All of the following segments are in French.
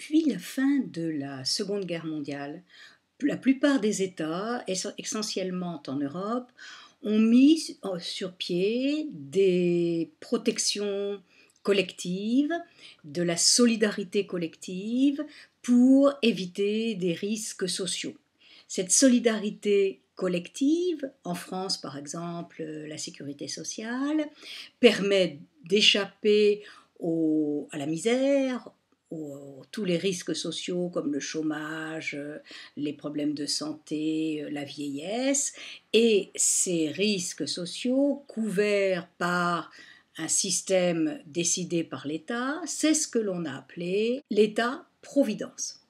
depuis la fin de la Seconde Guerre mondiale, la plupart des États, essentiellement en Europe, ont mis sur pied des protections collectives, de la solidarité collective pour éviter des risques sociaux. Cette solidarité collective, en France par exemple la sécurité sociale, permet d'échapper à la misère, tous les risques sociaux comme le chômage, euh, les problèmes de santé, euh, la vieillesse, et ces risques sociaux couverts par un système décidé par l'État, c'est ce que l'on a appelé l'État-providence.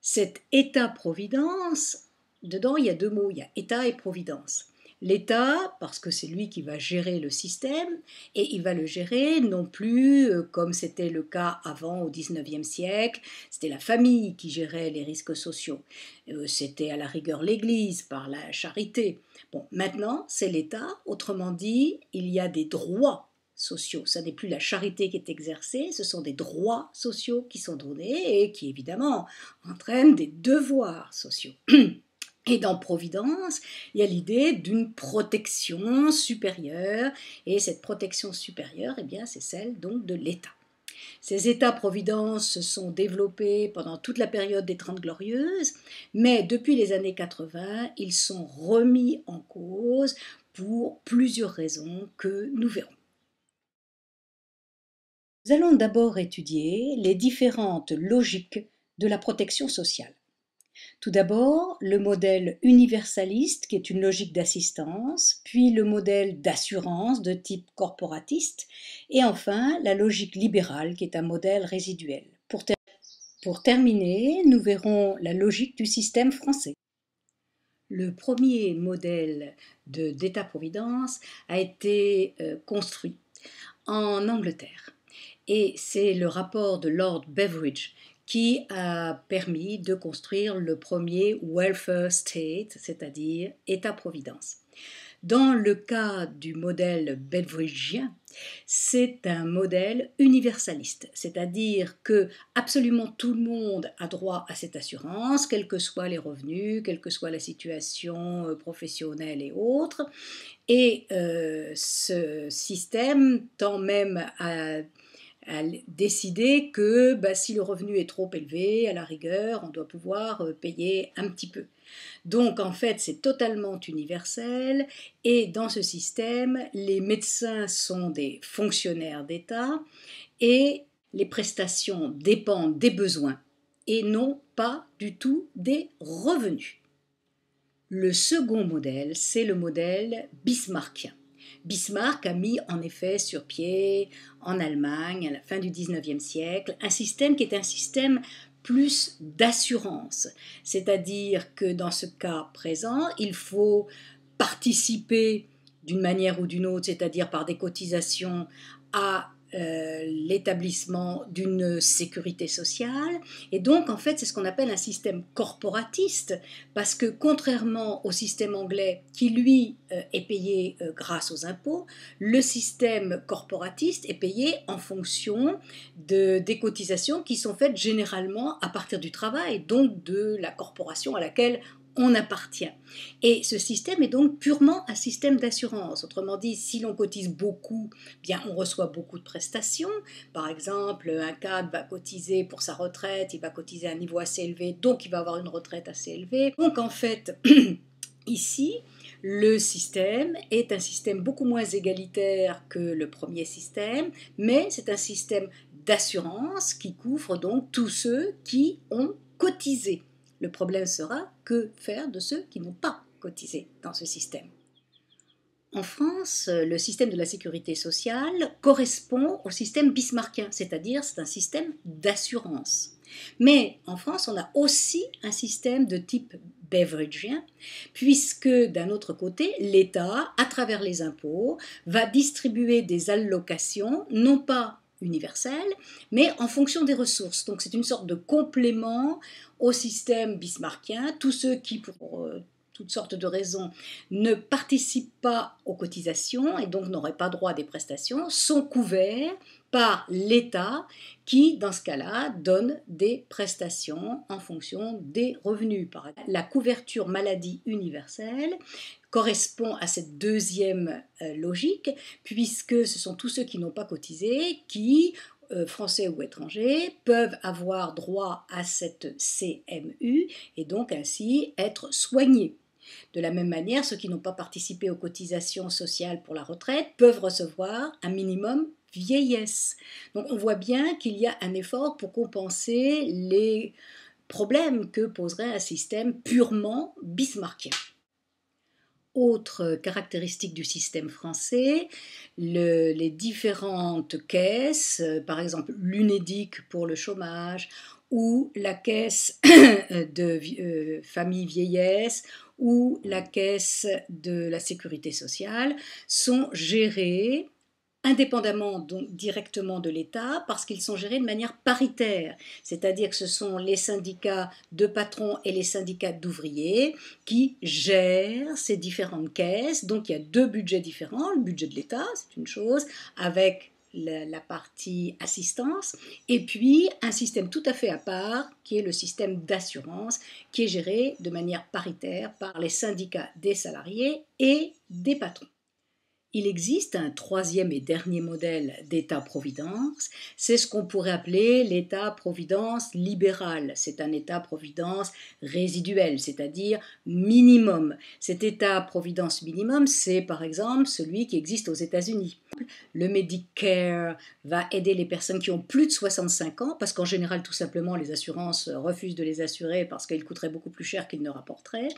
Cet État-providence, dedans il y a deux mots, il y a État et providence. L'État, parce que c'est lui qui va gérer le système, et il va le gérer non plus euh, comme c'était le cas avant au XIXe siècle, c'était la famille qui gérait les risques sociaux, euh, c'était à la rigueur l'Église par la charité. Bon, maintenant c'est l'État, autrement dit, il y a des droits sociaux. Ça n'est plus la charité qui est exercée, ce sont des droits sociaux qui sont donnés et qui évidemment entraînent des devoirs sociaux. Et dans Providence, il y a l'idée d'une protection supérieure, et cette protection supérieure, eh bien, c'est celle donc de l'État. Ces États-providence se sont développés pendant toute la période des Trente Glorieuses, mais depuis les années 80, ils sont remis en cause pour plusieurs raisons que nous verrons. Nous allons d'abord étudier les différentes logiques de la protection sociale. Tout d'abord, le modèle universaliste, qui est une logique d'assistance, puis le modèle d'assurance de type corporatiste, et enfin la logique libérale, qui est un modèle résiduel. Pour, terminer, nous verrons la logique du système français. Le premier modèle d'État-providence a été euh, construit en Angleterre. Et c'est le rapport de Lord Beveridge qui a permis de construire le premier welfare state, c'est-à-dire État-providence. Dans le cas du modèle belvrigien, c'est un modèle universaliste, c'est-à-dire que absolument tout le monde a droit à cette assurance, quels que soient les revenus, quelle que soit la situation euh, professionnelle et autres. Et euh, ce système tend même à elle décider que bah, si le revenu est trop élevé, à la rigueur, on doit pouvoir euh, payer un petit peu. Donc en fait, c'est totalement universel et dans ce système, les médecins sont des fonctionnaires d'État et les prestations dépendent des besoins et non pas du tout des revenus. Le second modèle, c'est le modèle bismarckien. Bismarck a mis en effet sur pied en Allemagne à la fin du 19e siècle un système qui est un système plus d'assurance, c'est-à-dire que dans ce cas présent, il faut participer d'une manière ou d'une autre, c'est-à-dire par des cotisations à euh, l'établissement d'une sécurité sociale. Et donc, en fait, c'est ce qu'on appelle un système corporatiste, parce que contrairement au système anglais qui, lui, euh, est payé euh, grâce aux impôts, le système corporatiste est payé en fonction de, des cotisations qui sont faites généralement à partir du travail, donc de la corporation à laquelle on appartient. Et ce système est donc purement un système d'assurance. Autrement dit, si l'on cotise beaucoup, bien on reçoit beaucoup de prestations. Par exemple, un cadre va cotiser pour sa retraite, il va cotiser à un niveau assez élevé, donc il va avoir une retraite assez élevée. Donc en fait, ici, le système est un système beaucoup moins égalitaire que le premier système, mais c'est un système d'assurance qui couvre donc tous ceux qui ont cotisé. Le problème sera que faire de ceux qui n'ont pas cotisé dans ce système. En France, le système de la sécurité sociale correspond au système bismarckien, c'est-à-dire c'est un système d'assurance. Mais en France, on a aussi un système de type beveridgien, puisque d'un autre côté, l'État, à travers les impôts, va distribuer des allocations, non pas Universelle, mais en fonction des ressources. Donc c'est une sorte de complément au système bismarckien. Tous ceux qui, pour euh, toutes sortes de raisons, ne participent pas aux cotisations et donc n'auraient pas droit à des prestations, sont couverts par l'État qui, dans ce cas-là, donne des prestations en fonction des revenus. Par la couverture maladie universelle correspond à cette deuxième euh, logique, puisque ce sont tous ceux qui n'ont pas cotisé qui, euh, français ou étrangers, peuvent avoir droit à cette CMU et donc ainsi être soignés. De la même manière, ceux qui n'ont pas participé aux cotisations sociales pour la retraite peuvent recevoir un minimum vieillesse. Donc on voit bien qu'il y a un effort pour compenser les problèmes que poserait un système purement bismarckien. Autre caractéristique du système français, les différentes caisses, euh, par exemple l'UNEDIC pour le chômage ou la caisse de euh, famille vieillesse ou la caisse de la sécurité sociale, sont gérées indépendamment donc directement de l'État, parce qu'ils sont gérés de manière paritaire, c'est-à-dire que ce sont les syndicats de patrons et les syndicats d'ouvriers qui gèrent ces différentes caisses. Donc il y a deux budgets différents, le budget de l'État, c'est une chose, avec la, la, partie assistance, et puis un système tout à fait à part, qui est le système d'assurance, qui est géré de manière paritaire par les syndicats des salariés et des patrons. Il existe un troisième et dernier modèle d'État-providence, c'est ce qu'on pourrait appeler l'État-providence libéral, c'est un État-providence résiduel, c'est-à-dire minimum. Cet État-providence minimum, c'est par exemple celui qui existe aux États-Unis. Le Medicare va aider les personnes qui ont plus de 65 ans, parce qu'en général, tout simplement, les assurances refusent de les assurer parce qu'elles coûteraient beaucoup plus cher qu'ils ne rapporteraient.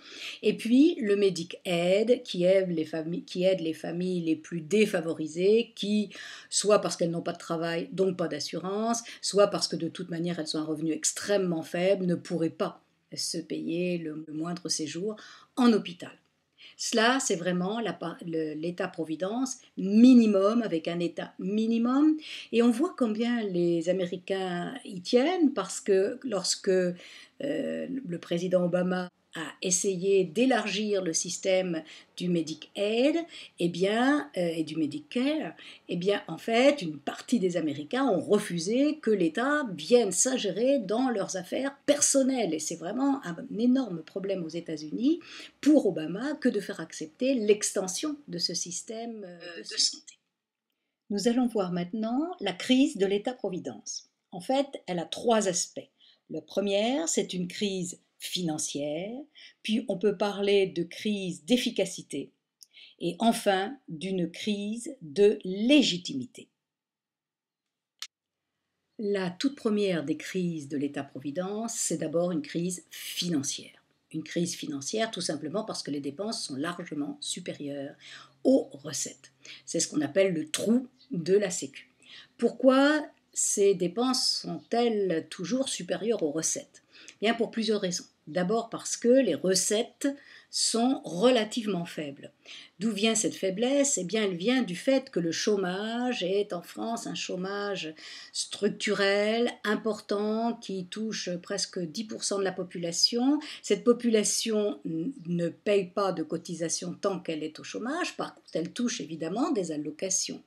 Et puis, le Medicaid, qui aide les familles, qui aide les familles les plus défavorisées qui, soit parce qu'elles n'ont pas de travail, donc pas d'assurance, soit parce que de toute manière elles ont un revenu extrêmement faible, ne pourraient pas se payer le moindre séjour en hôpital. Cela, c'est vraiment l'État-providence minimum, avec un État minimum. Et on voit combien les Américains y tiennent, parce que lorsque euh, le président Obama à essayer d'élargir le système du Medicaid et eh bien, euh, et du Medicare, eh bien, en fait, une partie des Américains ont refusé que l'État vienne s'ingérer dans leurs affaires personnelles. Et c'est vraiment un, énorme problème aux États-Unis pour Obama que de faire accepter l'extension de ce système euh, euh, de santé. Nous allons voir maintenant la crise de l'État-providence. En fait, elle a trois aspects. La première, c'est une crise financière, puis on peut parler de crise d'efficacité et enfin d'une crise de légitimité. La toute première des crises de l'État-providence, c'est d'abord une crise financière. Une crise financière tout simplement parce que les dépenses sont largement supérieures aux recettes. C'est ce qu'on appelle le trou de la Sécu. Pourquoi ces dépenses sont-elles toujours supérieures aux recettes Bien pour plusieurs raisons. D'abord parce que les recettes sont relativement faibles. D'où vient cette faiblesse Eh bien, elle vient du fait que le chômage est en France un chômage structurel important qui touche presque 10% de la population. Cette population ne paye pas de cotisation tant qu'elle est au chômage. Par contre, elle touche évidemment des allocations.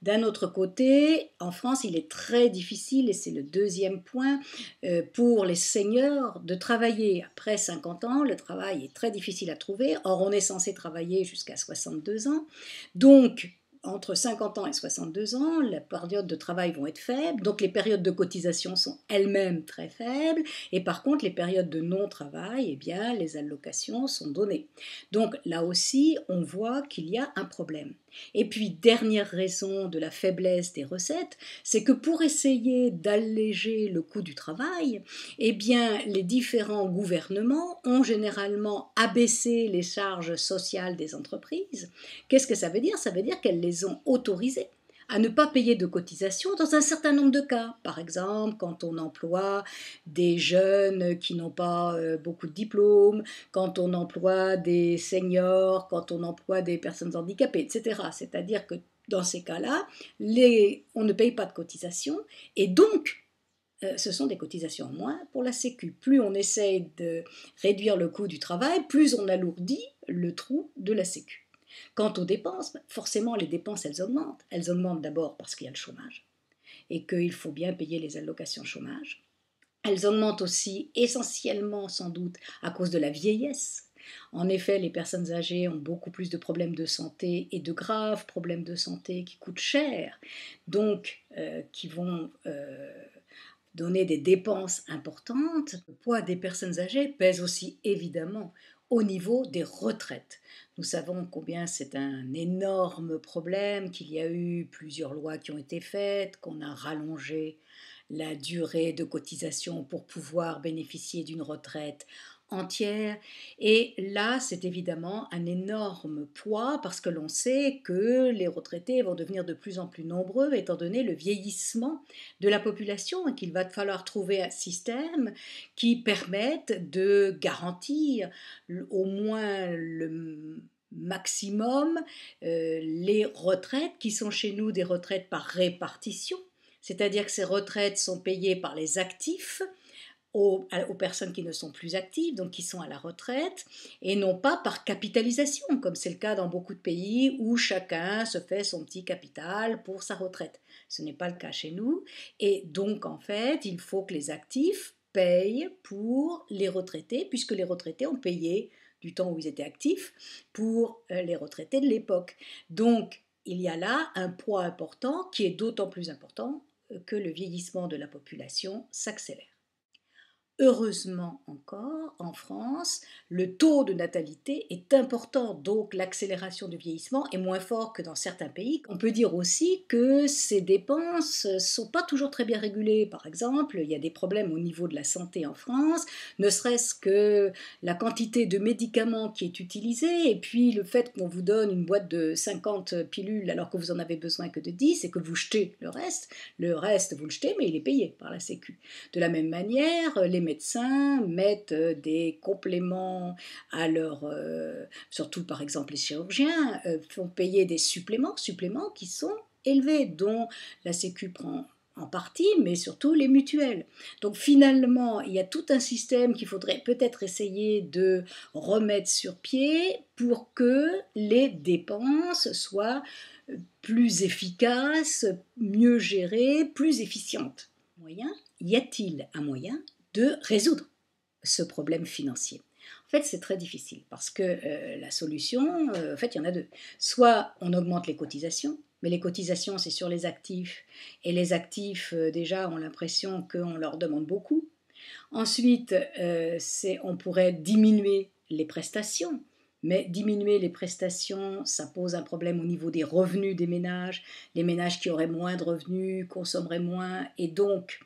D'un autre côté, en France, il est très difficile, et c'est le deuxième point, euh, pour les seniors de travailler. Après 50 ans, le travail est très difficile à trouver. Or, on est censé travailler jusqu'à 62 ans. Donc, entre 50 ans et 62 ans, la périodes de travail vont être faibles, donc les périodes de cotisation sont elles-mêmes très faibles, et par contre les périodes de non-travail, eh bien les allocations sont données. Donc là aussi, on voit qu'il y a un problème. Et puis, dernière raison de la faiblesse des recettes, c'est que pour essayer d'alléger le coût du travail, eh bien, les différents gouvernements ont généralement abaissé les charges sociales des entreprises. Qu'est-ce que ça veut dire Ça veut dire qu'elles les ont autorisées à ne pas payer de cotisation dans un certain nombre de cas. Par exemple, quand on emploie des jeunes qui n'ont pas euh, beaucoup de diplômes, quand on emploie des seniors, quand on emploie des personnes handicapées, etc. C'est-à-dire que dans ces cas-là, on ne paye pas de cotisation et donc euh, ce sont des cotisations moins pour la Sécu. Plus on essaye de réduire le coût du travail, plus on alourdit le trou de la Sécu. Quant aux dépenses, ben, forcément, les dépenses, elles augmentent. Elles augmentent d'abord parce qu'il y a le chômage et qu'il faut bien payer les allocations chômage. Elles augmentent aussi essentiellement, sans doute, à cause de la vieillesse. En effet, les personnes âgées ont beaucoup plus de problèmes de santé et de graves problèmes de santé qui coûtent cher, donc euh, qui vont euh, donner des dépenses importantes. Le poids des personnes âgées pèse aussi évidemment au niveau des retraites. Nous savons combien c'est un énorme problème, qu'il y a eu plusieurs lois qui ont été faites, qu'on a rallongé la durée de cotisation pour pouvoir bénéficier d'une retraite entière. Et là, c'est évidemment un énorme poids parce que l'on sait que les retraités vont devenir de plus en plus nombreux étant donné le vieillissement de la population et qu'il va falloir trouver un système qui permette de garantir au moins le maximum euh, les retraites qui sont chez nous des retraites par répartition c'est-à-dire que ces retraites sont payées par les actifs aux, personnes qui ne sont plus actives, donc qui sont à la retraite, et non pas par capitalisation, comme c'est le cas dans beaucoup de pays où chacun se fait son petit capital pour sa retraite. Ce n'est pas le cas chez nous. Et donc, en fait, il faut que les actifs payent pour les retraités, puisque les retraités ont payé du temps où ils étaient actifs pour euh, les retraités de l'époque. Donc, il y a là un poids important qui est d'autant plus important euh, que le vieillissement de la population s'accélère. Heureusement encore, en France, le taux de natalité est important, donc l'accélération du vieillissement est moins forte que dans certains pays. On peut dire aussi que ces dépenses sont pas toujours très bien régulées. Par exemple, il y a des problèmes au niveau de la santé en France, ne serait-ce que la quantité de médicaments qui est utilisée, et puis le fait qu'on vous donne une boîte de 50 pilules alors que vous en avez besoin que de 10 et que vous jetez le reste. Le reste, vous le jetez, mais il est payé par la Sécu. De la même manière, les médecins mettent euh, des compléments à leur, euh, surtout par exemple les chirurgiens, euh, font payer des suppléments, suppléments qui sont élevés, dont la Sécu prend en partie, mais surtout les mutuelles. Donc finalement, il y a tout un système qu'il faudrait peut-être essayer de remettre sur pied pour que les dépenses soient plus efficaces, mieux gérées, plus efficientes. Moyen Y a-t-il un moyen de résoudre ce problème financier. En fait, c'est très difficile parce que euh, la solution, euh, en fait, il y en a deux. Soit on augmente les cotisations, mais les cotisations, c'est sur les actifs. Et les actifs, euh, déjà, ont l'impression qu'on leur demande beaucoup. Ensuite, c'est on pourrait diminuer les prestations. Mais diminuer les prestations, ça pose un problème au niveau des revenus des ménages. Les ménages qui auraient moins de revenus consommeraient moins et donc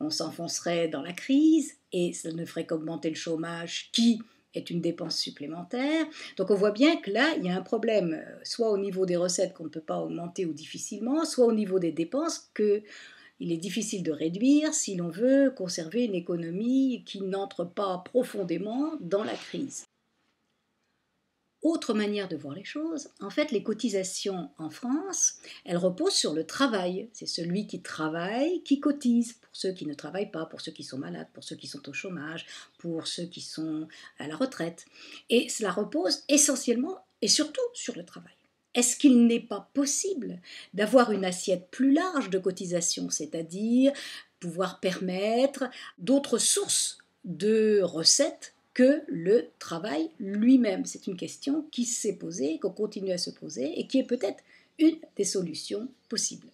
on s'enfoncerait dans la crise et ça ne ferait qu'augmenter le chômage qui est une dépense supplémentaire. Donc on voit bien que là, il y a un problème, euh, soit au niveau des recettes qu'on ne peut pas augmenter ou difficilement, soit au niveau des dépenses que il est difficile de réduire si l'on veut conserver une économie qui n'entre pas profondément dans la crise. Autre manière de voir les choses, en fait, les cotisations en France, elles reposent sur le travail. C'est celui qui travaille qui cotise pour ceux qui ne travaillent pas, pour ceux qui sont malades, pour ceux qui sont au chômage, pour ceux qui sont à la retraite. Et cela repose essentiellement et surtout sur le travail. Est-ce qu'il n'est pas possible d'avoir une assiette plus large de cotisations, c'est-à-dire pouvoir permettre d'autres sources de recettes que le travail lui-même. C'est une question qui s'est posée, qu'on continue à se poser et qui est peut-être une des solutions possibles.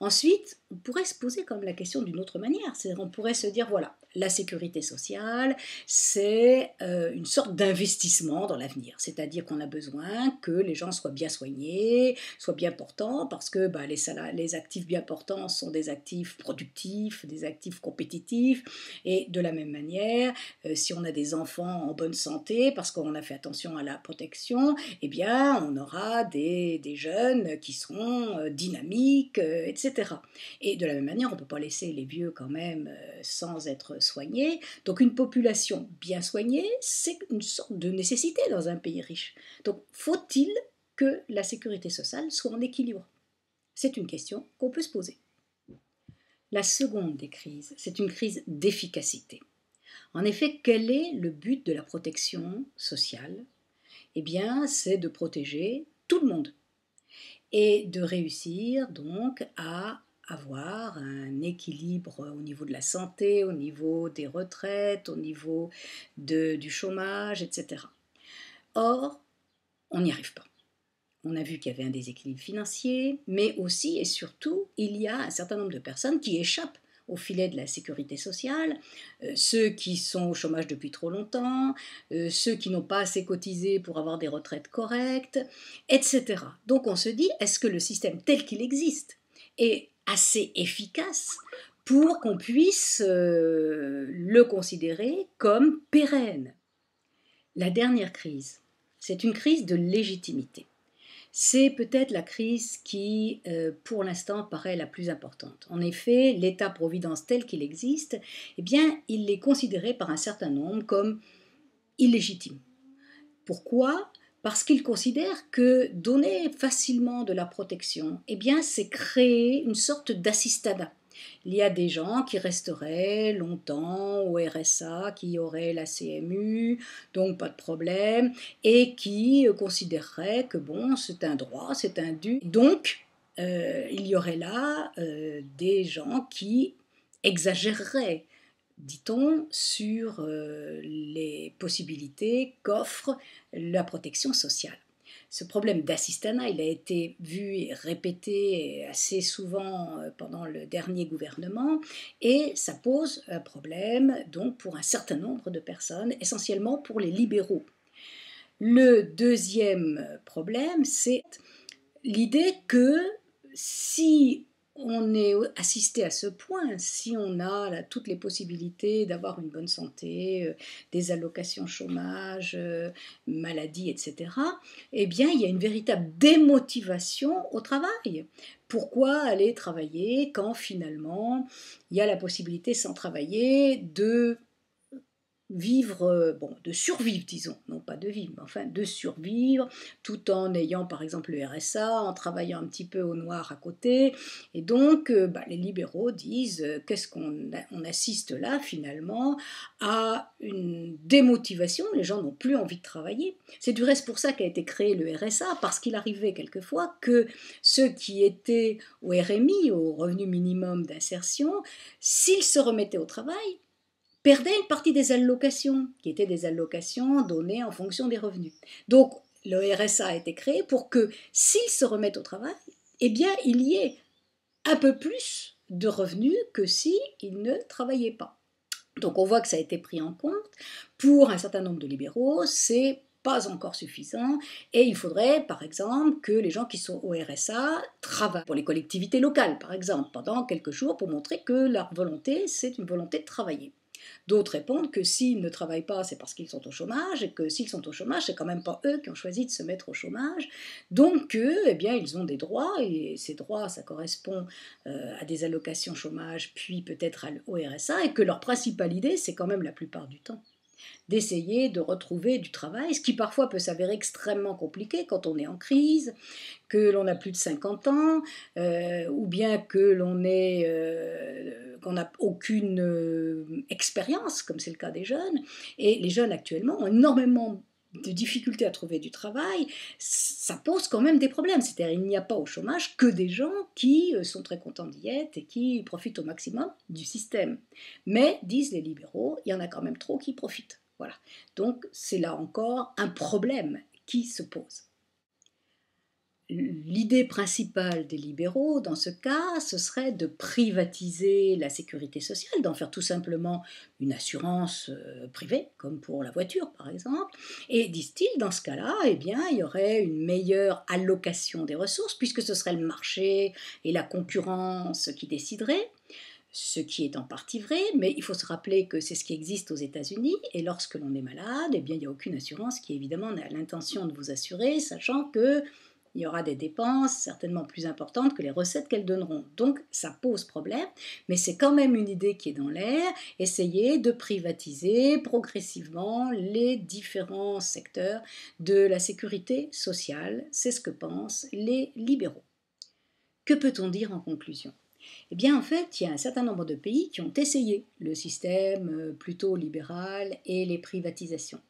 Ensuite, on pourrait se poser comme la question d'une autre manière. On pourrait se dire, voilà, la sécurité sociale, c'est euh, une sorte d'investissement dans l'avenir. C'est-à-dire qu'on a besoin que les gens soient bien soignés, soient bien portants, parce que bah, les, les actifs bien portants sont des actifs productifs, des actifs compétitifs. Et de la même manière, euh, si on a des enfants en bonne santé, parce qu'on a fait attention à la protection, eh bien, on aura des, jeunes qui seront euh, dynamiques, etc. Et de la même manière, on ne peut pas laisser les vieux quand même euh, sans être soignés. Donc une population bien soignée, c'est une sorte de nécessité dans un pays riche. Donc faut-il que la sécurité sociale soit en équilibre C'est une question qu'on peut se poser. La seconde des crises, c'est une crise d'efficacité. En effet, quel est le but de la protection sociale Eh bien, c'est de protéger tout le monde et de réussir donc à avoir un équilibre au niveau de la santé, au niveau des retraites, au niveau de, du chômage, etc. Or, on n'y arrive pas. On a vu qu'il y avait un déséquilibre financier, mais aussi et surtout, il y a un certain nombre de personnes qui échappent au filet de la sécurité sociale, euh, ceux qui sont au chômage depuis trop longtemps, euh, ceux qui n'ont pas assez cotisé pour avoir des retraites correctes, etc. Donc on se dit, est-ce que le système tel qu'il existe est assez efficace pour qu'on puisse euh, le considérer comme pérenne. La dernière crise, c'est une crise de légitimité. C'est peut-être la crise qui, euh, pour l'instant, paraît la plus importante. En effet, l'État-providence tel qu'il existe, eh bien, il est considéré par un certain nombre comme illégitime. Pourquoi parce qu'ils considèrent que donner facilement de la protection, eh bien, c'est créer une sorte d'assistanat. Il y a des gens qui resteraient longtemps au RSA, qui auraient la CMU, donc pas de problème, et qui considéreraient que bon, c'est un droit, c'est un dû. Donc, euh, il y aurait là euh, des gens qui exagéreraient dit-on, sur euh, les possibilités qu'offre la protection sociale. Ce problème d'assistanat, il a été vu et répété assez souvent euh, pendant le dernier gouvernement et ça pose un problème donc pour un certain nombre de personnes, essentiellement pour les libéraux. Le deuxième problème, c'est l'idée que si on est assisté à ce point si on a toutes les possibilités d'avoir une bonne santé, euh, des allocations chômage, euh, maladie, etc. Eh bien, il y a une véritable démotivation au travail. Pourquoi aller travailler quand finalement il y a la possibilité sans travailler de vivre, euh, bon, de survivre, disons, non pas de vivre, mais enfin de survivre, tout en ayant par exemple le RSA, en travaillant un petit peu au noir à côté. Et donc, euh, bah, les libéraux disent, euh, qu'est-ce qu'on assiste là finalement à une démotivation, les gens n'ont plus envie de travailler. C'est du reste pour ça qu'a été créé le RSA, parce qu'il arrivait quelquefois que ceux qui étaient au RMI, au revenu minimum d'insertion, s'ils se remettaient au travail, perdaient une partie des allocations, qui étaient des allocations données en fonction des revenus. Donc, le RSA a été créé pour que, s'ils se remettent au travail, eh bien, il y ait un peu plus de revenus que s'ils ne travaillaient pas. Donc, on voit que ça a été pris en compte. Pour un certain nombre de libéraux, c'est pas encore suffisant et il faudrait par exemple que les gens qui sont au RSA travaillent pour les collectivités locales par exemple pendant quelques jours pour montrer que leur volonté c'est une volonté de travailler. D'autres répondent que s'ils ne travaillent pas, c'est parce qu'ils sont au chômage, et que s'ils sont au chômage, c'est quand même pas eux qui ont choisi de se mettre au chômage. Donc, eux, eh bien, ils ont des droits, et ces droits, ça correspond euh, à des allocations chômage, puis peut-être au RSA, et que leur principale idée, c'est quand même la plupart du temps d'essayer de retrouver du travail, ce qui parfois peut s'avérer extrêmement compliqué quand on est en crise, que l'on a plus de 50 ans, euh, ou bien que l'on est euh, qu'on n'a aucune euh, expérience, comme c'est le cas des jeunes. Et les jeunes actuellement ont énormément de difficultés à trouver du travail, ça pose quand même des problèmes. C'est-à-dire il n'y a pas au chômage que des gens qui euh, sont très contents d'y être et qui profitent au maximum du système. Mais, disent les libéraux, il y en a quand même trop qui profitent. Voilà. Donc c'est là encore un problème qui se pose. L'idée principale des libéraux, dans ce cas, ce serait de privatiser la sécurité sociale, d'en faire tout simplement une assurance euh, privée, comme pour la voiture par exemple. Et disent-ils, dans ce cas-là, eh bien, il y aurait une meilleure allocation des ressources, puisque ce serait le marché et la concurrence qui décideraient ce qui est en partie vrai, mais il faut se rappeler que c'est ce qui existe aux États-Unis, et lorsque l'on est malade, eh bien, il n'y a aucune assurance qui, évidemment, n'a l'intention de vous assurer, sachant que il y aura des dépenses certainement plus importantes que les recettes qu'elles donneront. Donc ça pose problème, mais c'est quand même une idée qui est dans l'air, essayer de privatiser progressivement les différents secteurs de la sécurité sociale, c'est ce que pensent les libéraux. Que peut-on dire en conclusion eh bien, en fait, il y a un certain nombre de pays qui ont essayé le système euh, plutôt libéral et les privatisations.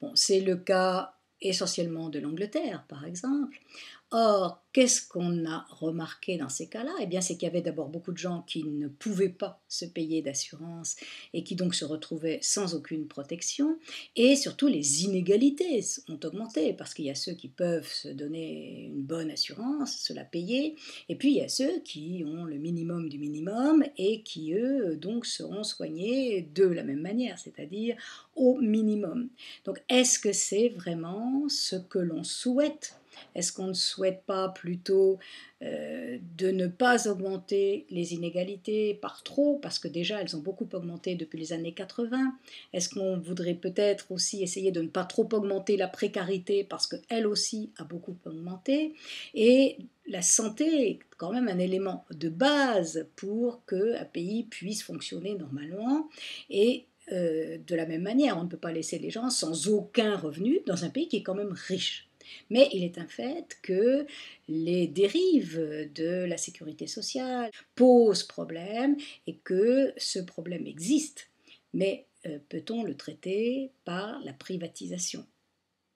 Bon, c'est le cas essentiellement de l'Angleterre par exemple, Or, qu'est-ce qu'on a remarqué dans ces cas-là Eh bien, c'est qu'il y avait d'abord beaucoup de gens qui ne pouvaient pas se payer d'assurance et qui donc se retrouvaient sans aucune protection. Et surtout, les inégalités ont augmenté parce qu'il y a ceux qui peuvent se donner une bonne assurance, se la payer, et puis il y a ceux qui ont le minimum du minimum et qui, eux, donc seront soignés de la même manière, c'est-à-dire au minimum. Donc, est-ce que c'est vraiment ce que l'on souhaite est-ce qu'on ne souhaite pas plutôt euh, de ne pas augmenter les inégalités par trop, parce que déjà elles ont beaucoup augmenté depuis les années 80 Est-ce qu'on voudrait peut-être aussi essayer de ne pas trop augmenter la précarité, parce qu'elle aussi a beaucoup augmenté Et la santé est quand même un élément de base pour qu'un pays puisse fonctionner normalement. Et euh, de la même manière, on ne peut pas laisser les gens sans aucun revenu dans un pays qui est quand même riche. Mais il est un fait que les dérives de la sécurité sociale posent problème et que ce problème existe. Mais euh, peut-on le traiter par la privatisation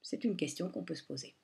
C'est une question qu'on peut se poser.